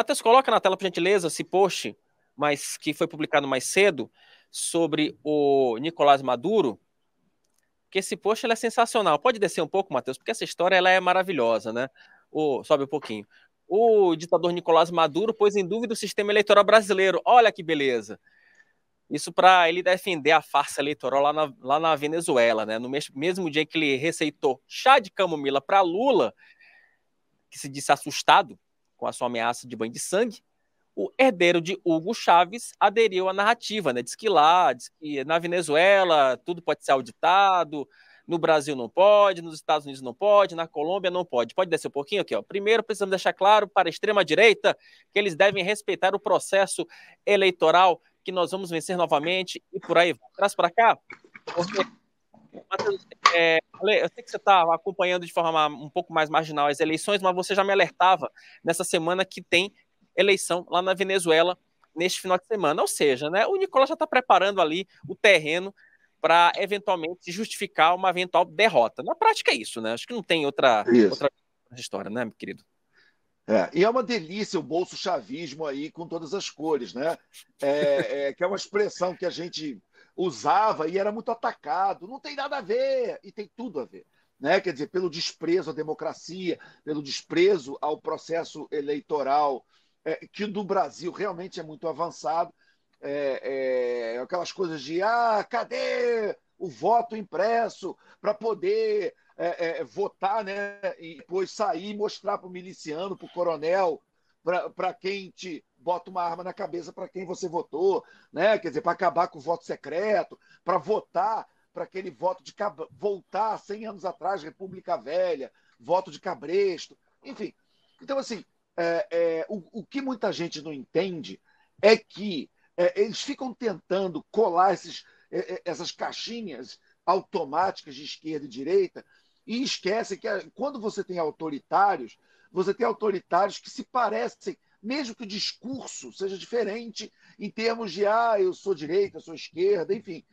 Matheus, coloca na tela, por gentileza, esse post, mas que foi publicado mais cedo, sobre o Nicolás Maduro, que esse post é sensacional. Pode descer um pouco, Matheus, porque essa história ela é maravilhosa, né? O, sobe um pouquinho. O ditador Nicolás Maduro pôs em dúvida o sistema eleitoral brasileiro. Olha que beleza. Isso para ele defender a farsa eleitoral lá na, lá na Venezuela, né? No mesmo dia que ele receitou chá de camomila para Lula, que se disse assustado com a sua ameaça de banho de sangue, o herdeiro de Hugo Chávez aderiu à narrativa, né? Diz que lá, diz que na Venezuela tudo pode ser auditado, no Brasil não pode, nos Estados Unidos não pode, na Colômbia não pode. Pode descer um pouquinho aqui, ó. Primeiro, precisamos deixar claro para a extrema-direita que eles devem respeitar o processo eleitoral, que nós vamos vencer novamente e por aí. Traz para cá. é, Ale, eu sei que você está acompanhando de forma um pouco mais marginal as eleições, mas você já me alertava nessa semana que tem eleição lá na Venezuela neste final de semana. Ou seja, né, o Nicolas já está preparando ali o terreno para eventualmente justificar uma eventual derrota. Na prática é isso, né? Acho que não tem outra, outra história, né, meu querido? É, e é uma delícia o bolso chavismo aí com todas as cores, né? É, é, que é uma expressão que a gente usava e era muito atacado. Não tem nada a ver, e tem tudo a ver. Né? Quer dizer, pelo desprezo à democracia, pelo desprezo ao processo eleitoral, é, que no Brasil realmente é muito avançado. É, é, aquelas coisas de ah, cadê o voto impresso para poder é, é, votar, né? E depois sair e mostrar para o miliciano, para o coronel, para quem te bota uma arma na cabeça para quem você votou, né? Quer dizer, para acabar com o voto secreto, para votar para aquele voto de cab... voltar 100 anos atrás, República Velha, voto de Cabresto, enfim. Então, assim, é, é, o, o, que muita gente não entende é que é, eles ficam tentando colar esses, é, é, essas caixinhas automáticas de esquerda e direita e esquecem que quando você tem autoritários, você tem autoritários que se parecem, mesmo que o discurso seja diferente em termos de ah, eu sou direita, eu sou esquerda, enfim.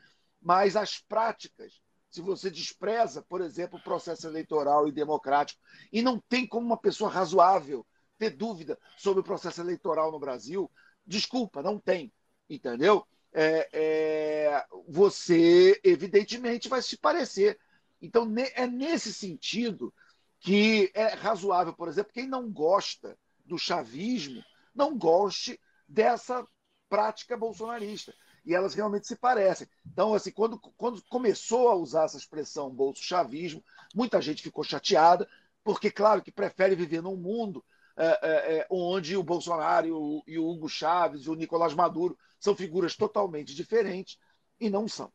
Mas as práticas, se você despreza, por exemplo, o processo eleitoral e democrático, e não tem como uma pessoa razoável ter dúvida sobre o processo eleitoral no Brasil, desculpa, não tem, entendeu? É, é, você evidentemente vai se parecer. Então, é nesse sentido que é razoável, por exemplo, quem não gosta do chavismo, não goste dessa prática bolsonarista. E elas realmente se parecem. Então, assim, quando, quando começou a usar essa expressão bolso-chavismo, muita gente ficou chateada, porque, claro, que prefere viver num mundo é, é, é onde o Bolsonaro e o, e o Hugo Chávez e o Nicolás Maduro são figuras totalmente diferentes, e não são.